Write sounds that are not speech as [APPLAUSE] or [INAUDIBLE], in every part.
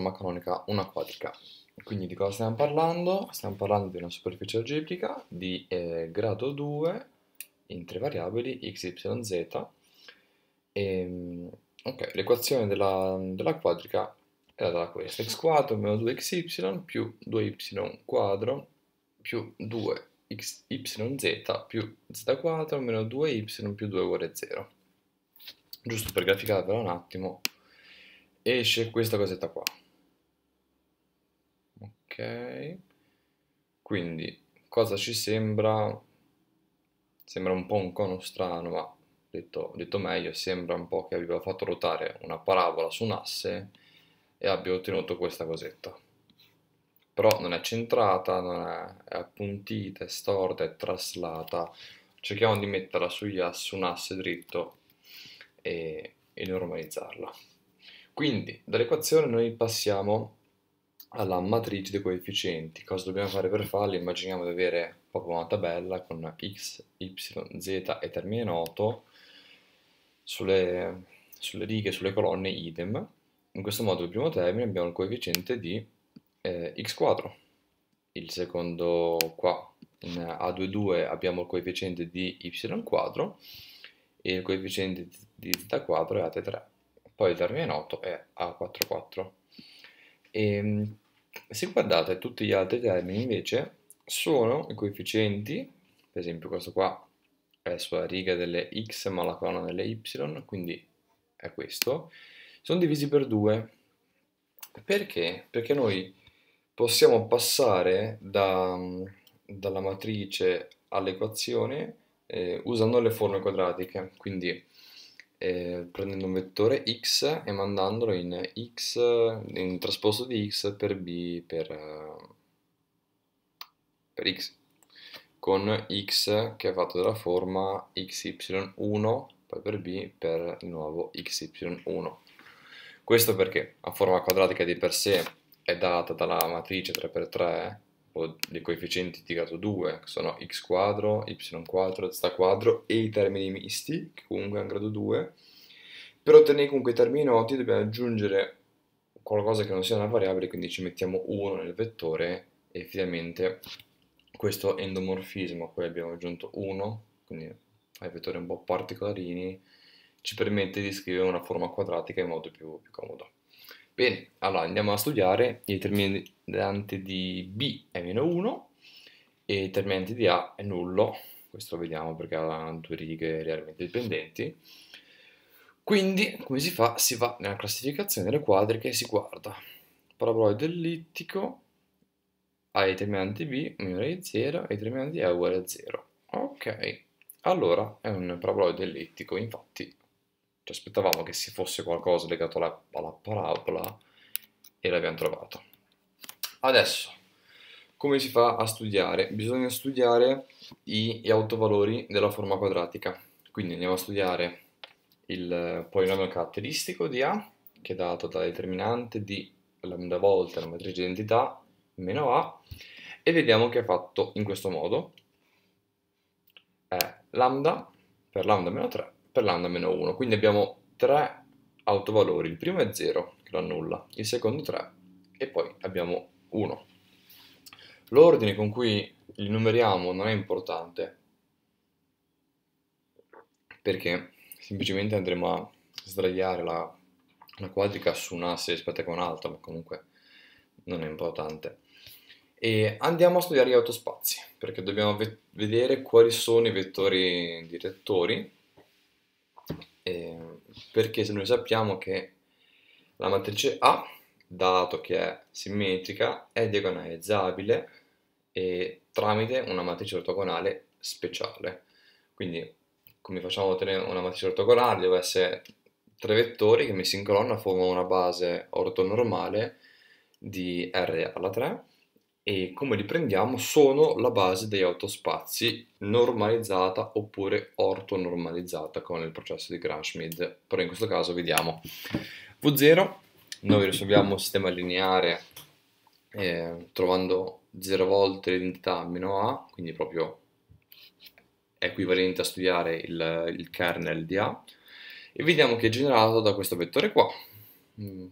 forma canonica una quadrica. Quindi di cosa stiamo parlando? Stiamo parlando di una superficie algebrica di eh, grado 2 in tre variabili x, y, z. E, ehm, ok, l'equazione della, della quadrica data da questa, x quadro meno 2xy più 2y quadro più 2xyz più z quadro meno 2y più 2 uguale 0. Giusto per graficarvela un attimo, esce questa cosetta qua quindi cosa ci sembra sembra un po' un cono strano ma detto, detto meglio sembra un po' che abbia fatto ruotare una parabola su un asse e abbia ottenuto questa cosetta però non è centrata non è, è appuntita è storta è traslata cerchiamo di metterla sugli ass, su un asse dritto e, e normalizzarla quindi dall'equazione noi passiamo alla matrice dei coefficienti. Cosa dobbiamo fare per farlo? Immaginiamo di avere proprio una tabella con x, y, z e termine noto sulle, sulle righe, sulle colonne idem. In questo modo il primo termine abbiamo il coefficiente di eh, x quadro. Il secondo qua in A22 abbiamo il coefficiente di y quadro e il coefficiente di z quadro è a 3 Poi il termine noto è A44. E ehm, se guardate tutti gli altri termini invece sono i coefficienti, per esempio questo qua è sulla riga delle x ma la colonna delle y, quindi è questo, sono divisi per 2. Perché? Perché noi possiamo passare da, dalla matrice all'equazione eh, usando le forme quadratiche, quindi eh, prendendo un vettore x e mandandolo in x, in trasposto di x per b per, eh, per x, con x che è fatto della forma xy1 poi per b per di nuovo xy1. Questo perché la forma quadratica di per sé è data dalla matrice 3x3 o dei coefficienti di grado 2 che sono x quadro, y quadro, z quadro e i termini misti che comunque hanno grado 2 per ottenere comunque i termini noti dobbiamo aggiungere qualcosa che non sia una variabile quindi ci mettiamo 1 nel vettore e finalmente questo endomorfismo qui abbiamo aggiunto 1 quindi ai vettori un po' particolarini ci permette di scrivere una forma quadratica in modo più, più comodo Bene, allora andiamo a studiare il determinante di B è meno 1 e il determinante di A è nullo. Questo lo vediamo perché ha due righe realmente dipendenti. Quindi, come si fa? Si va nella classificazione delle quadriche e si guarda. Paraboloide ellittico A determinante B minore di 0 e determinante A uguale a 0. Ok, allora è un paraboloide ellittico, infatti ci certo, aspettavamo che si fosse qualcosa legato alla, alla parabola e l'abbiamo trovato. Adesso, come si fa a studiare? Bisogna studiare i, gli autovalori della forma quadratica. Quindi andiamo a studiare il polinomio caratteristico di A, che è dato dalla determinante di lambda volta la matrice di identità meno A, e vediamo che è fatto in questo modo. È lambda per lambda meno 3 per lambda meno 1, quindi abbiamo tre autovalori, il primo è 0 che lo annulla, il secondo 3 e poi abbiamo 1. L'ordine con cui li numeriamo non è importante perché semplicemente andremo a sdraiare la, la quadrica su un asse rispetto a un'altra, ma comunque non è importante. E andiamo a studiare gli autospazi perché dobbiamo vedere quali sono i vettori direttori eh, perché noi sappiamo che la matrice A, dato che è simmetrica, è diagonalizzabile e tramite una matrice ortogonale speciale. Quindi come facciamo a ottenere una matrice ortogonale? Deve essere tre vettori che messi in colonna formano una base ortonormale di R alla 3 e come li prendiamo sono la base degli autospazi normalizzata oppure ortonormalizzata con il processo di Grashmid, però in questo caso vediamo V0, noi risolviamo il sistema lineare eh, trovando 0 volte l'identità meno A, quindi proprio equivalente a studiare il, il kernel di A, e vediamo che è generato da questo vettore qua, mm,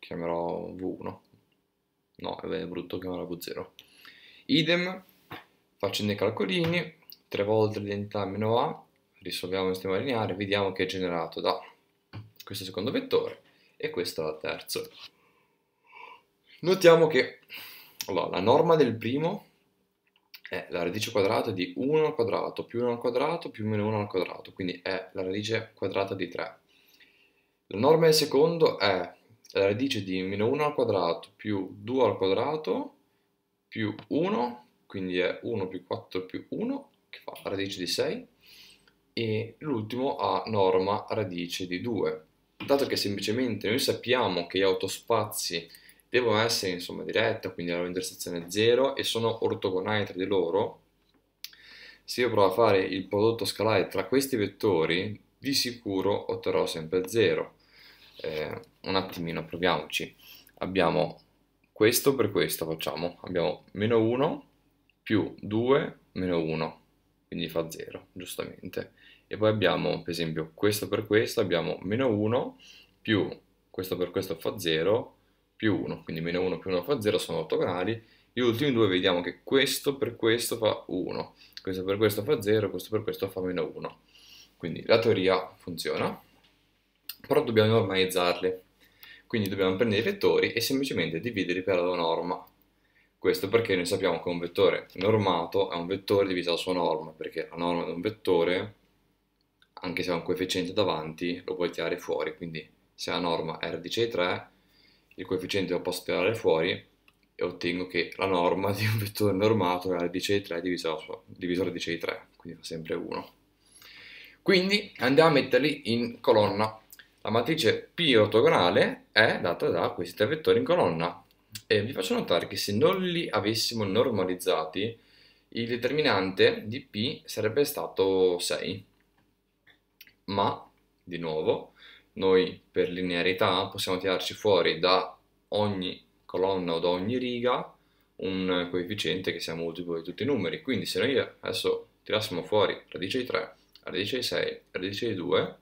chiamerò V1 no, è brutto che chiamarla V0. Idem, facendo i calcolini, 3 volte l'identità meno A, risolviamo il sistema lineare, vediamo che è generato da questo secondo vettore e questo dal terzo. Notiamo che allora, la norma del primo è la radice quadrata di 1 al quadrato più 1 al quadrato più meno 1 al quadrato, quindi è la radice quadrata di 3. La norma del secondo è la radice di meno 1 al quadrato più 2 al quadrato più 1, quindi è 1 più 4 più 1, che fa radice di 6, e l'ultimo ha norma radice di 2. Dato che semplicemente noi sappiamo che gli autospazi devono essere in somma diretta, quindi hanno intersezione 0, e sono ortogonali tra di loro, se io provo a fare il prodotto scalare tra questi vettori, di sicuro otterrò sempre 0 eh, un attimino proviamoci abbiamo questo per questo facciamo abbiamo meno 1 più 2 meno 1 quindi fa 0 giustamente e poi abbiamo per esempio questo per questo abbiamo meno 1 più questo per questo fa 0 più 1 quindi meno 1 più 1 fa 0 sono gradi gli ultimi due vediamo che questo per questo fa 1 questo per questo fa 0 questo per questo fa meno 1 quindi la teoria funziona però dobbiamo normalizzarli. Quindi dobbiamo prendere i vettori e semplicemente dividerli per la norma. Questo perché noi sappiamo che un vettore normato è un vettore diviso dalla sua norma, perché la norma di un vettore, anche se ha un coefficiente davanti, lo puoi tirare fuori. Quindi se la norma è radice di 3, il coefficiente lo posso tirare fuori e ottengo che la norma di un vettore normato è radice di 3 diviso, sua, diviso radice di 3, quindi fa sempre 1. Quindi andiamo a metterli in colonna la matrice P ortogonale è data da questi tre vettori in colonna e vi faccio notare che se non li avessimo normalizzati il determinante di P sarebbe stato 6 ma di nuovo noi per linearità possiamo tirarci fuori da ogni colonna o da ogni riga un coefficiente che sia multiplo di tutti i numeri quindi se noi adesso tirassimo fuori radice di 3, radice di 6, radice di 2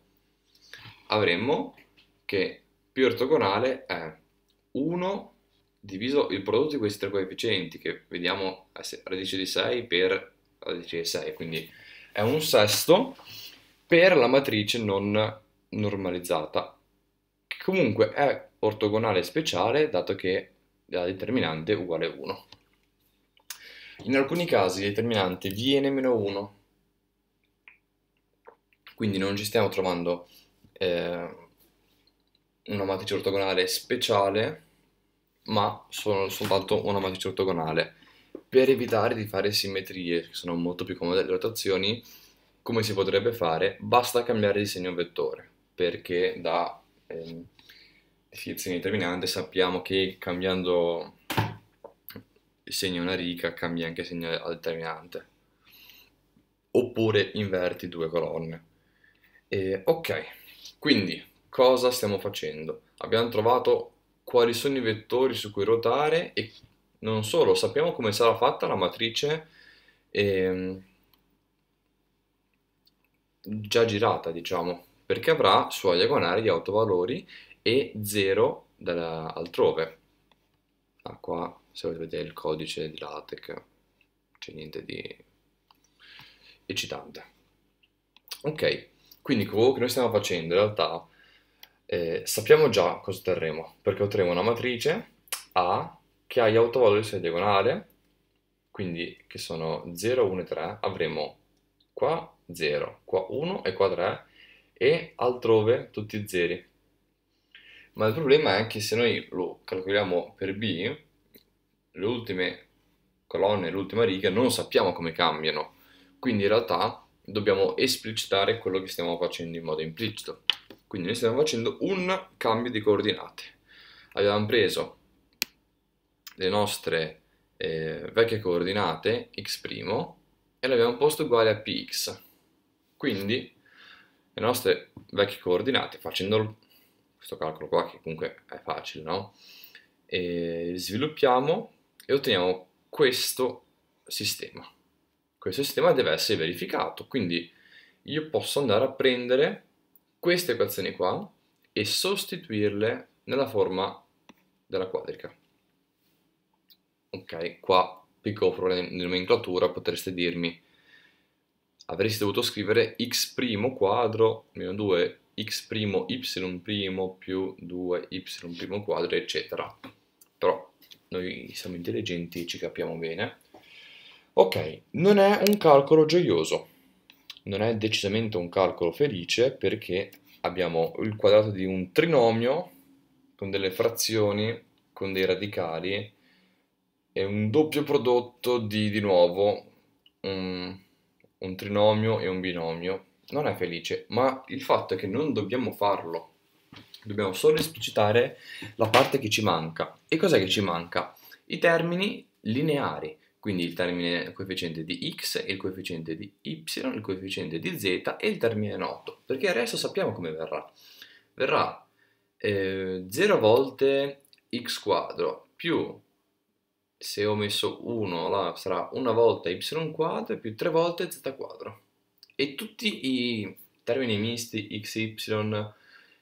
avremmo che più ortogonale è 1 diviso il prodotto di questi tre coefficienti, che vediamo radice di 6 per radice di 6, quindi è un sesto per la matrice non normalizzata, comunque è ortogonale speciale dato che la determinante è uguale a 1. In alcuni casi il determinante viene meno 1, quindi non ci stiamo trovando eh, una matrice ortogonale speciale, ma sono soltanto una matrice ortogonale. Per evitare di fare simmetrie, che sono molto più comode le rotazioni, come si potrebbe fare? Basta cambiare di segno vettore, perché da eh, definizione determinante sappiamo che cambiando il segno una riga cambia anche il segno al determinante. Oppure inverti due colonne. Eh, ok. Quindi, cosa stiamo facendo? Abbiamo trovato quali sono i vettori su cui ruotare e non solo, sappiamo come sarà fatta la matrice ehm, già girata, diciamo, perché avrà sua diagonale di autovalori e 0 altrove. Ah, qua se volete vedere il codice di LaTeX, c'è niente di eccitante. Ok, quindi quello che noi stiamo facendo in realtà eh, sappiamo già cosa otterremo, perché otterremo una matrice A che ha gli autovalori sulla diagonale, quindi che sono 0, 1 e 3, avremo qua 0, qua 1 e qua 3 e altrove tutti zeri. Ma il problema è che se noi lo calcoliamo per B, le ultime colonne, l'ultima riga, non sappiamo come cambiano. Quindi in realtà dobbiamo esplicitare quello che stiamo facendo in modo implicito. Quindi noi stiamo facendo un cambio di coordinate. Abbiamo preso le nostre eh, vecchie coordinate x' e le abbiamo poste uguali a px. Quindi le nostre vecchie coordinate, facendo questo calcolo qua che comunque è facile, no? E sviluppiamo e otteniamo questo sistema questo sistema deve essere verificato. Quindi io posso andare a prendere queste equazioni qua e sostituirle nella forma della quadrica. Ok, qua piccolo problema di nomenclatura, potreste dirmi avresti dovuto scrivere x' quadro meno 2 x' y' più 2 y' quadro eccetera. Però noi siamo intelligenti, ci capiamo bene Ok, non è un calcolo gioioso, non è decisamente un calcolo felice perché abbiamo il quadrato di un trinomio con delle frazioni, con dei radicali e un doppio prodotto di, di nuovo, un, un trinomio e un binomio. Non è felice, ma il fatto è che non dobbiamo farlo, dobbiamo solo esplicitare la parte che ci manca. E cos'è che ci manca? I termini lineari quindi il termine coefficiente di x, il coefficiente di y, il coefficiente di z e il termine noto, perché adesso sappiamo come verrà. Verrà eh, 0 volte x quadro più, se ho messo 1 là sarà una volta y quadro più 3 volte z quadro. E tutti i termini misti x, y,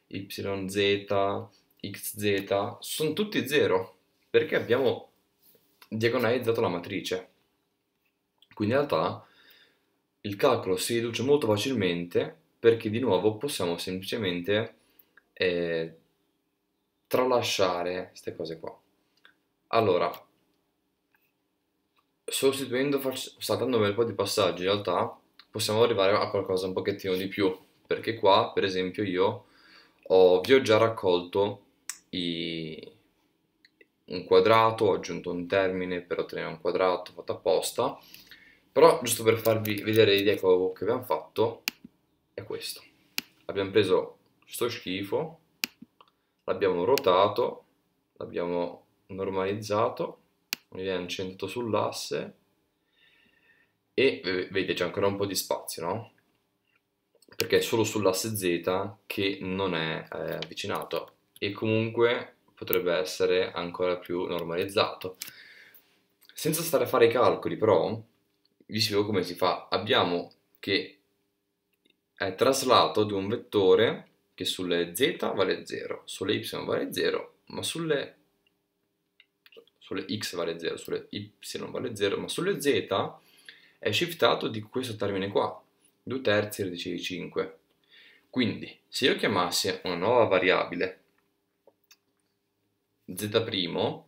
y, z, xz sono tutti 0, perché abbiamo diagonalizzato la matrice. Quindi in realtà il calcolo si riduce molto facilmente perché di nuovo possiamo semplicemente eh, tralasciare queste cose qua. Allora, sostituendo, saltando un po' di passaggi in realtà, possiamo arrivare a qualcosa un pochettino di più, perché qua, per esempio, io ho, vi ho già raccolto i, un quadrato, ho aggiunto un termine per ottenere un quadrato fatto apposta, però giusto per farvi vedere l'idea che abbiamo fatto è questo. Abbiamo preso sto schifo, l'abbiamo rotato, l'abbiamo normalizzato, mi viene incentrato sull'asse e vedete c'è ancora un po' di spazio, no? Perché è solo sull'asse Z che non è eh, avvicinato e comunque potrebbe essere ancora più normalizzato. Senza stare a fare i calcoli però, vi spiego come si fa. Abbiamo che è traslato di un vettore che sulle z vale 0, sulle y vale 0, ma sulle sulle x vale 0, sulle y vale 0, ma sulle z è shiftato di questo termine qua, 2 terzi radice di 5. Quindi, se io chiamassi una nuova variabile z'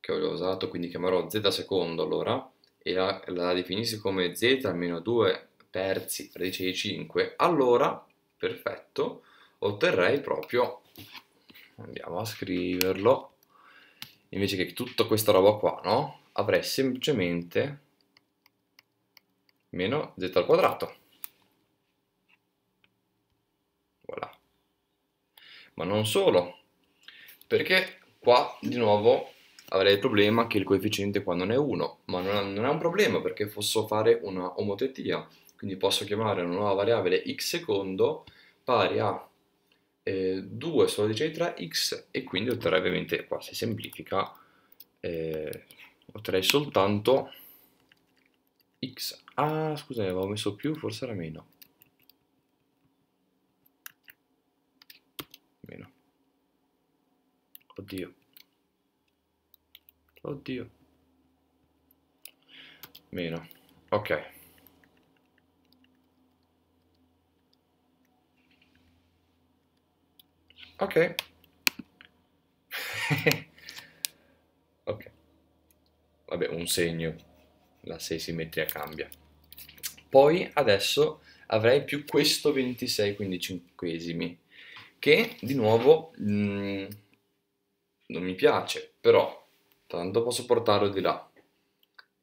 che ho usato, quindi chiamerò z secondo allora, e la, la definissi come z meno 2 terzi radice di 5, allora, perfetto, otterrei proprio, andiamo a scriverlo, invece che tutta questa roba qua, no? Avrei semplicemente meno z al quadrato. Voilà. Ma non solo, perché qua di nuovo avrei il problema che il coefficiente qua non è 1, ma non è un problema perché posso fare una omotetia, quindi posso chiamare una nuova variabile x secondo pari a eh, 2 sulla radice di 3x e quindi otterrei ovviamente qua si semplifica eh, otterrei soltanto x ah scusate avevo messo più forse era meno Oddio. Oddio. Meno. Ok. Ok. [LAUGHS] ok. Vabbè, un segno. La 6 simmetria cambia. Poi adesso avrei più questo 26 quindi cinquesimi che di nuovo mh, mm, non mi piace, però tanto posso portarlo di là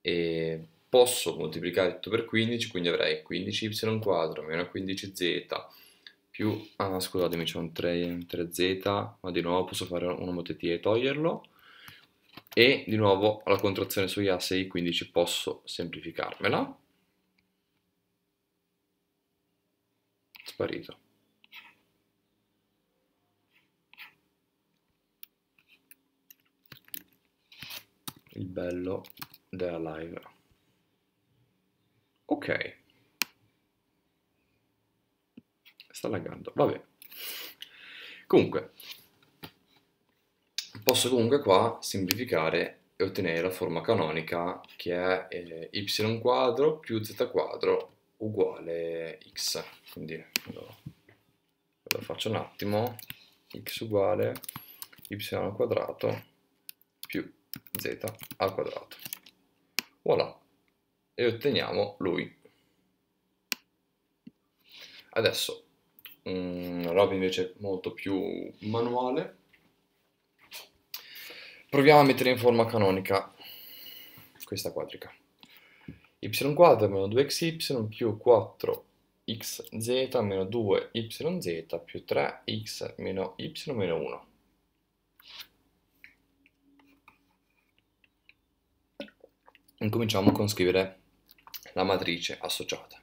e posso moltiplicare tutto per 15, quindi avrei 15y quadro meno 15z più, ah scusatemi c'è un 3, 3z, ma di nuovo posso fare un omotetie e toglierlo e di nuovo la contrazione sugli assi 15 posso semplificarmela sparito il bello della live. Ok. Sta laggando, vabbè. Comunque, posso comunque qua semplificare e ottenere la forma canonica che è eh, y quadro più z quadro uguale x. Quindi lo, lo faccio un attimo, x uguale y al quadrato più z al quadrato. Voilà. E otteniamo lui. Adesso, una mm, roba invece molto più manuale. Proviamo a mettere in forma canonica questa quadrica. y quadro meno 2xy più 4 xz meno 2yz più 3x meno y meno 1. Incominciamo con scrivere la matrice associata.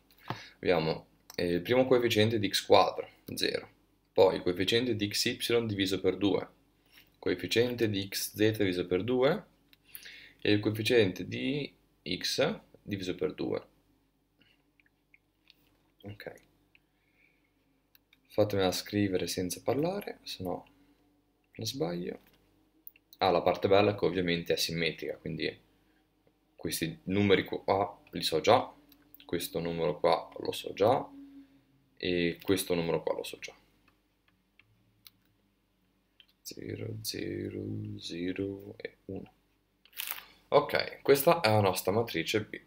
Abbiamo eh, il primo coefficiente di x quadro, 0, poi il coefficiente di xy diviso per 2, coefficiente di xz diviso per 2 e il coefficiente di x diviso per 2. Ok. Fatemela scrivere senza parlare, se no la sbaglio. Ah, la parte bella è che ovviamente è simmetrica, quindi questi numeri qua ah, li so già, questo numero qua lo so già e questo numero qua lo so già. 0, 0, 0 e 1. Ok, questa è la nostra matrice B,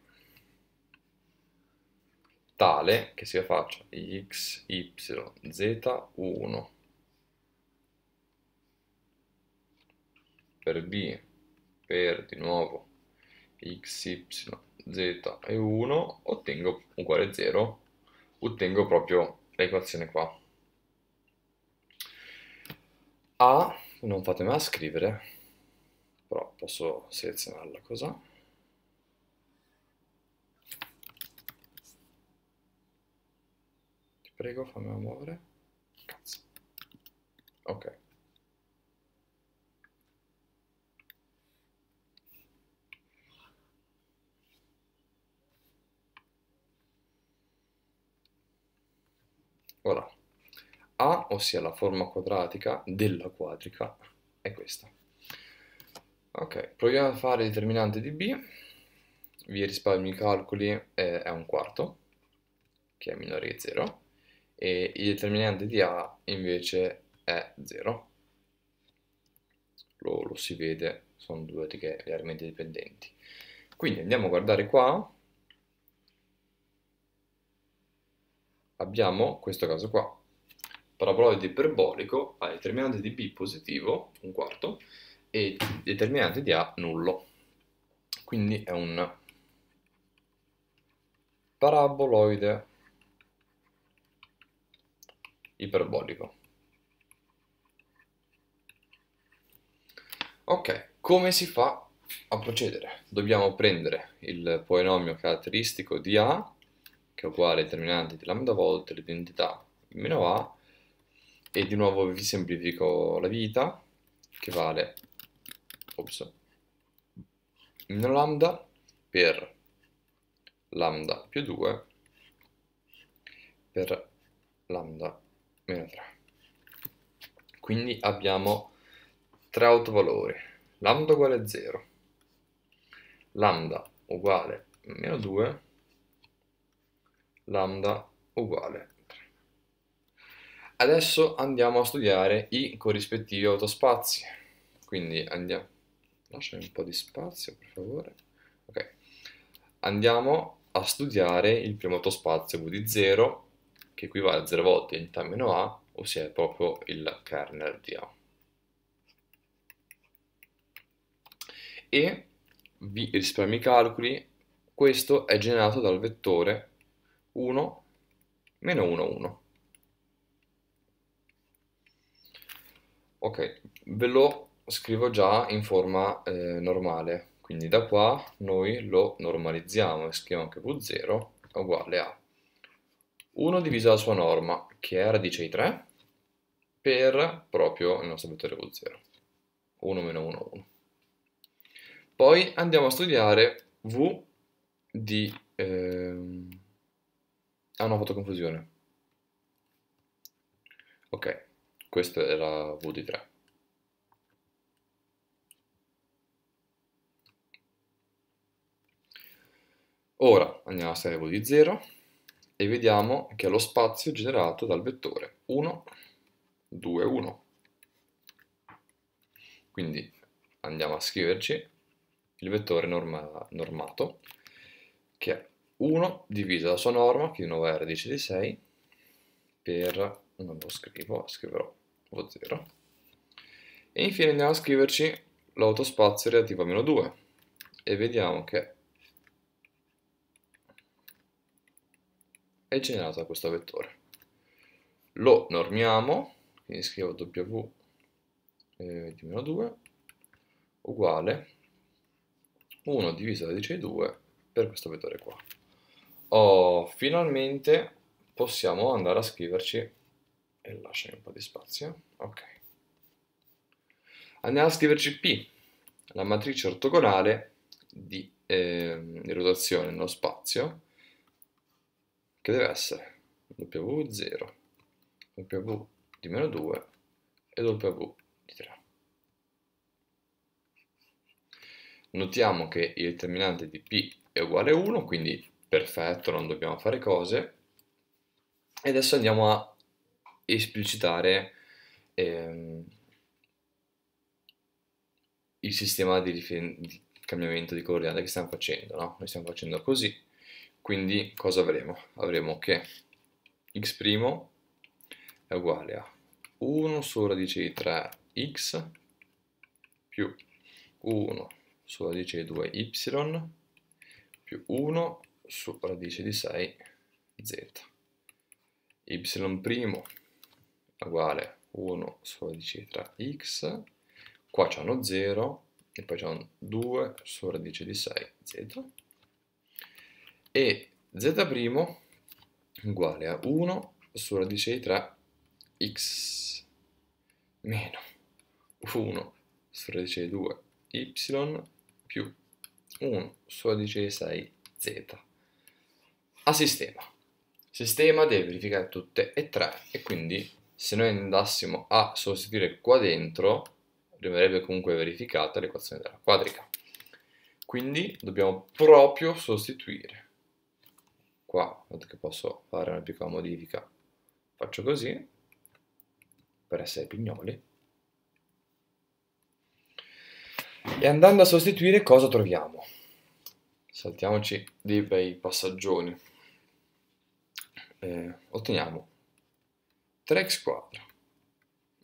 tale che si faccia x, y, z, 1 per B per di nuovo x, y, z e 1, ottengo uguale 0, ottengo proprio l'equazione qua. A, non fatemi a scrivere, però posso selezionarla così. Ti prego, fammi muovere. Cazzo. Ok. circolare. A, ossia la forma quadratica della quadrica, è questa. Ok, proviamo a fare il determinante di B, vi risparmio i calcoli, eh, è un quarto, che è minore di 0, e il determinante di A invece è 0. Lo, lo si vede, sono due righe chiaramente dipendenti. Quindi andiamo a guardare qua, abbiamo questo caso qua. Paraboloide iperbolico ha determinante di B positivo, un quarto, e determinante di A nullo. Quindi è un paraboloide iperbolico. Ok, come si fa a procedere? Dobbiamo prendere il polinomio caratteristico di A che è uguale ai determinante di lambda volte l'identità in meno a, e di nuovo vi semplifico la vita, che vale ops, meno lambda per lambda più 2 per lambda meno 3. Quindi abbiamo tre autovalori, lambda uguale a 0, lambda uguale a meno 2 lambda uguale 3. Adesso andiamo a studiare i corrispettivi autospazi. Quindi andiamo... Lasciami un po' di spazio, per favore. Ok. Andiamo a studiare il primo autospazio V di 0, che equivale a 0 volte entità meno A, ossia è proprio il kernel di A. E vi risparmio i calcoli, questo è generato dal vettore 1, meno 1, 1. Ok, ve lo scrivo già in forma eh, normale, quindi da qua noi lo normalizziamo e scriviamo anche v0 uguale a 1 diviso la sua norma, che è radice di 3, per proprio il nostro vettore v0, 1 meno 1, 1. Poi andiamo a studiare v di... Ehm, Ah no, ho fatto confusione. Ok, questa è la V 3. Ora andiamo a stare V 0 e vediamo che è lo spazio generato dal vettore 1, 2, 1. Quindi andiamo a scriverci il vettore norma normato che è 1 diviso la sua norma, che di nuovo è radice di 6, per, non lo scrivo, scriverò O0. E infine andiamo a scriverci l'autospazio relativo a meno 2 e vediamo che è generato da questo vettore. Lo normiamo, quindi scrivo W eh, di meno 2 uguale 1 diviso radice di 2 per questo vettore qua. Oh, finalmente possiamo andare a scriverci e lasciami un po' di spazio. Ok. Andiamo a scriverci P, la matrice ortogonale di, eh, di rotazione nello spazio, che deve essere W0, W di meno 2 e W di 3. Notiamo che il determinante di P è uguale a 1, quindi perfetto, non dobbiamo fare cose. E adesso andiamo a esplicitare ehm, il sistema di, di, cambiamento di coordinate che stiamo facendo, no? Noi stiamo facendo così, quindi cosa avremo? Avremo che x' è uguale a 1 su radice di 3x più 1 su radice di 2y più 1 su radice di 6 z y' uguale 1 su radice di 3x qua c'è uno 0 e poi c'è un 2 su radice di 6 z e z' uguale a 1 su radice di 3 x meno 1 su radice di 2 y più 1 su radice di 6 z a sistema. Sistema deve verificare tutte e tre e quindi se noi andassimo a sostituire qua dentro rimarrebbe comunque verificata l'equazione della quadrica. Quindi dobbiamo proprio sostituire. Qua, noto che posso fare una piccola modifica, faccio così, per essere pignoli. E andando a sostituire cosa troviamo? Saltiamoci dei bei passaggioni eh, otteniamo 3x quadro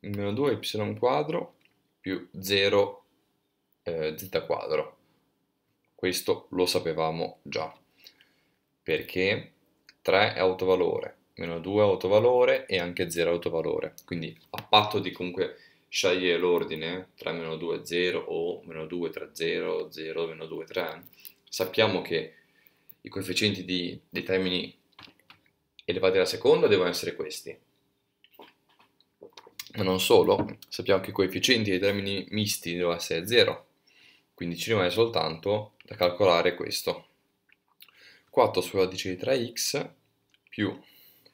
meno 2y quadro più 0 eh, z quadro. Questo lo sapevamo già, perché 3 è autovalore, meno 2 è autovalore e anche 0 è autovalore. Quindi a patto di comunque scegliere l'ordine 3 meno 2 0 o meno 2 3 0, 0 meno 2 3, sappiamo che i coefficienti di, dei termini elevati alla seconda devono essere questi. Ma non solo, sappiamo che i coefficienti dei termini misti devono essere 0, quindi ci rimane soltanto da calcolare questo. 4 sulla radice di 3x più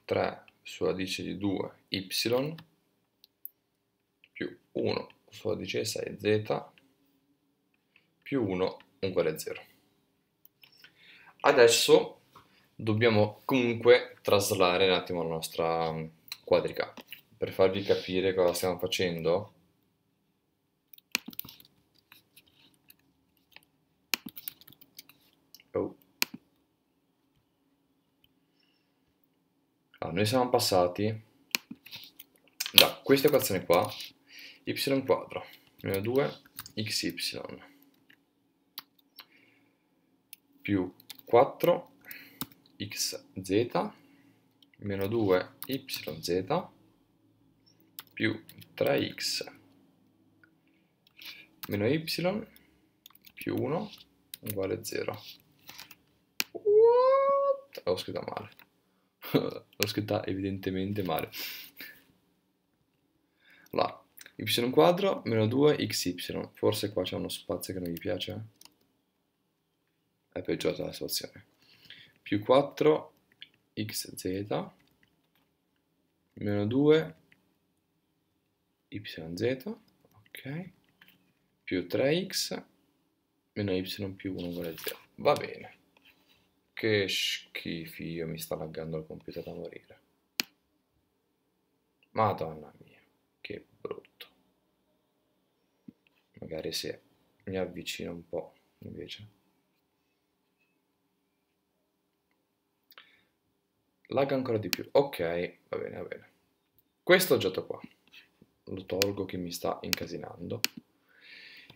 3 sulla radice di 2y più 1 sulla radice di 6z più 1 uguale a 0. Adesso dobbiamo comunque traslare un attimo la nostra mm, quadrica. Per farvi capire cosa stiamo facendo, oh. allora, noi siamo passati da questa equazione qua, y quadro, meno 2, xy, più 4 xz meno 2yz più 3x meno y più 1 uguale 0. What? L'ho scritta male. L'ho [LAUGHS] scritta evidentemente male. Allora, y quadro meno 2xy. Forse qua c'è uno spazio che non mi piace. È peggiorata la situazione più 4 xz meno 2 yz ok più 3x meno y più 1 uguale 0 va bene che schifo mi sta laggando il computer da morire madonna mia che brutto magari se mi avvicino un po' invece Lag ancora di più. Ok, va bene, va bene. Questo oggetto qua lo tolgo che mi sta incasinando.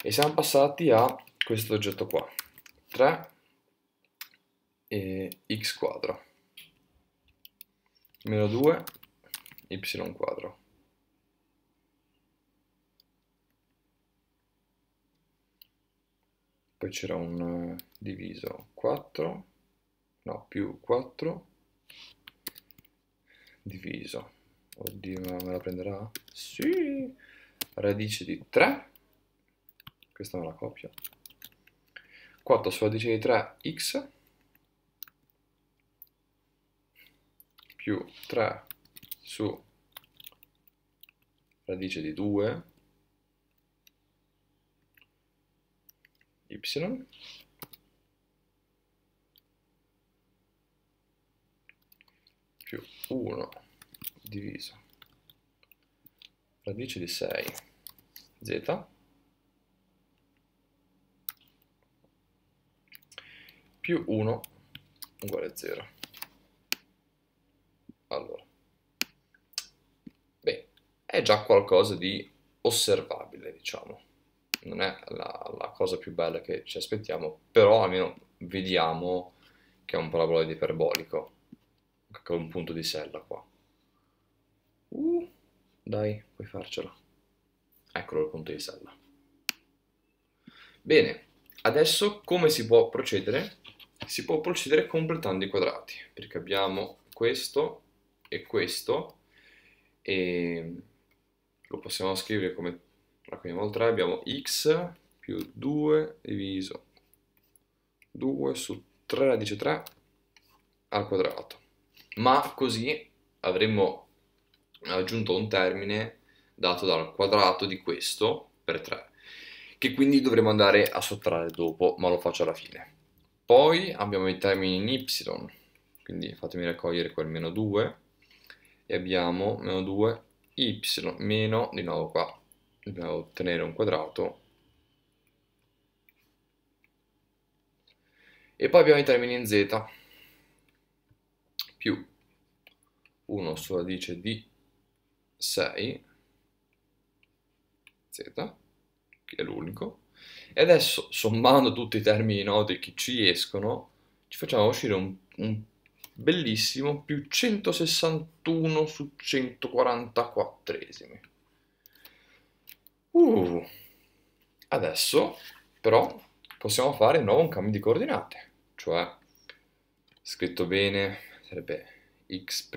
E siamo passati a questo oggetto qua. 3 e x quadro. Meno 2 y quadro. Poi c'era un eh, diviso 4, no, più 4 diviso. Oddio, me la prenderà? Sì! Radice di 3. Questa me la copio. 4 sulla radice di 3, x. Più 3 su radice di 2, y 1 diviso radice di 6 z più 1 uguale a 0 allora beh è già qualcosa di osservabile diciamo non è la, la cosa più bella che ci aspettiamo però almeno vediamo che è un paraboloide iperbolico con un punto di sella qua. Uh, dai, puoi farcela. Eccolo il punto di sella. Bene, adesso come si può procedere? Si può procedere completando i quadrati, perché abbiamo questo e questo, e lo possiamo scrivere come raccogliamo il 3, abbiamo x più 2 diviso 2 su 3 radice 3 al quadrato ma così avremmo aggiunto un termine dato dal quadrato di questo per 3, che quindi dovremo andare a sottrarre dopo, ma lo faccio alla fine. Poi abbiamo i termini in y, quindi fatemi raccogliere quel meno 2, e abbiamo meno 2 y meno, di nuovo qua, dobbiamo ottenere un quadrato, e poi abbiamo i termini in z, più 1 sulla radice di 6 z, che è l'unico, e adesso sommando tutti i termini noti che ci escono, ci facciamo uscire un, un bellissimo più 161 su 144. Uh, adesso però possiamo fare di nuovo un cambio di coordinate, cioè scritto bene sarebbe x'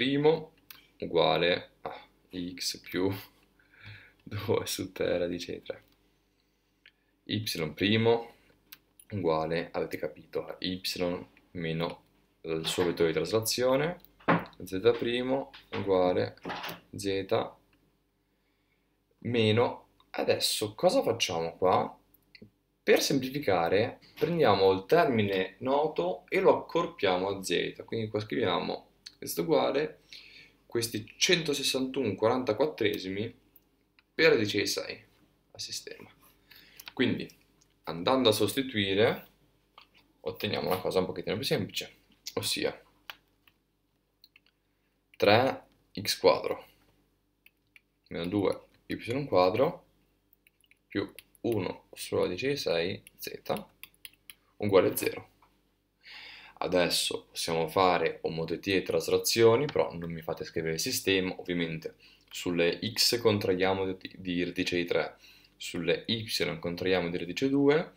uguale a x più 2 [LAUGHS] su terra radice di 3 y' uguale, avete capito, a y meno il suo vettore di traslazione z' uguale z meno adesso cosa facciamo qua? Per semplificare prendiamo il termine noto e lo accorpiamo a z, quindi qua scriviamo questo uguale questi 161 44esimi per 16 a sistema. Quindi andando a sostituire otteniamo una cosa un pochettino più semplice, ossia 3x quadro meno 2y quadro più 1 sulla radice di 6 z uguale a 0. Adesso possiamo fare omotetie e traslazioni, però non mi fate scrivere il sistema, ovviamente sulle x contraiamo di radice di 3, sulle y contraiamo di radice 2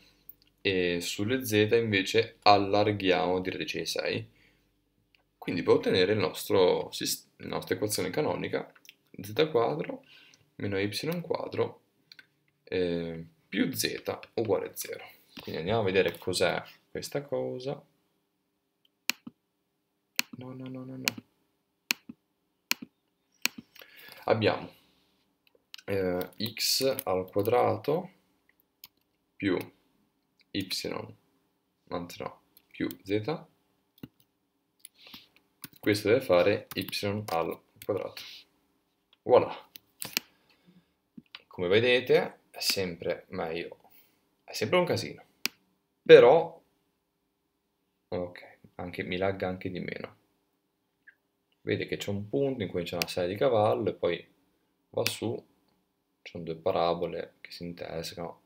e sulle z invece allarghiamo di radice di 6. Quindi per ottenere nostro, la nostra equazione canonica z quadro meno y quadro eh, più z uguale 0. Quindi andiamo a vedere cos'è questa cosa. No, no, no, no, no. Abbiamo eh, x al quadrato più y, anzi no, più z. Questo deve fare y al quadrato. Voilà. Come vedete, sempre meglio. È sempre un casino. Però... Ok, anche, mi lagga anche di meno. Vede che c'è un punto in cui c'è una serie di cavallo e poi va su. Ci sono due parabole che si intersecano.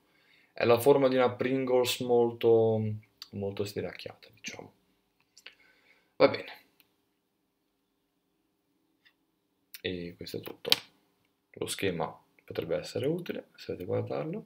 È la forma di una Pringles molto, molto stiracchiata, diciamo. Va bene. E questo è tutto. Lo schema potrebbe essere utile se volete guardarlo